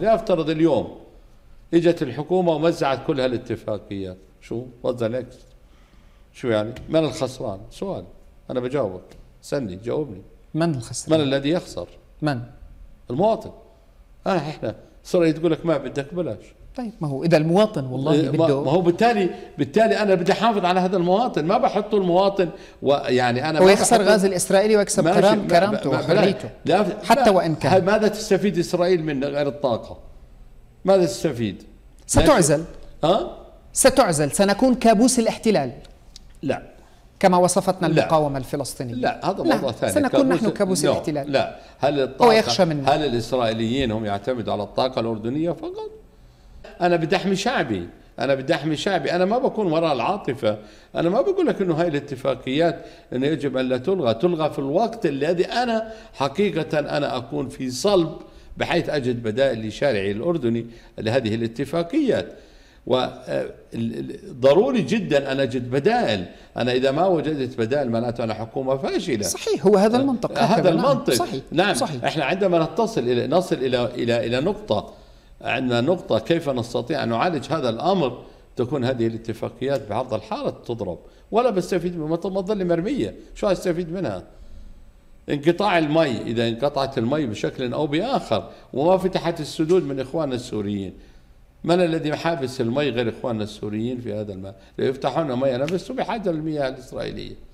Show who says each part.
Speaker 1: لأفترض اليوم اجت الحكومة ومزعت كل هالاتفاقيات شو وضع نكست شو يعني من الخسران سؤال أنا بجاوبك سني جاوبني من الخسران من الذي يخسر من المواطن آه، إحنا صرت تقول لك ما بدك بلاش طيب ما هو اذا المواطن والله بده ما هو بالتالي بالتالي انا بدي احافظ على هذا المواطن ما بحطه المواطن ويعني انا ويخسر غاز الاسرائيلي ويكسب كرام كرامته وحريته لا حتى وان كان ماذا تستفيد اسرائيل من غير الطاقه؟ ماذا تستفيد؟ ستعزل ها؟ ستعزل سنكون كابوس الاحتلال لا كما وصفتنا لا. المقاومة الفلسطينية لا هذا موضوع ثاني سنكون نحن كابوس الاحتلال لا هل الطاقة هل الإسرائيليين هم يعتمدوا على الطاقة الأردنية فقط انا بدي احمي شعبي انا بدي احمي شعبي انا ما بكون وراء العاطفه انا ما بقول لك انه هاي الاتفاقيات انه يجب ان لا تلغى تلغى في الوقت الذي انا حقيقه انا اكون في صلب بحيث اجد بدائل لشارعي الاردني لهذه الاتفاقيات وضروري آه، جدا ان اجد بدائل، انا اذا ما وجدت بدائل معناته انا حكومه فاشله. صحيح هو هذا آه، المنطق هذا نعم. المنطق نعم. صحيح. نعم صحيح. احنا عندما نتصل الى نصل الى الى الى نقطه عندنا نقطة كيف نستطيع أن نعالج هذا الأمر تكون هذه الاتفاقيات بعرض الحارة تضرب ولا بستفيد ما تظل مرمية شو أستفيد منها انقطاع المي إذا انقطعت المي بشكل أو بآخر وما فتحت السدود من إخواننا السوريين من الذي حابس المي غير إخواننا السوريين في هذا الماء ليفتحون مي أنا بس بحاجة للمياه الإسرائيلية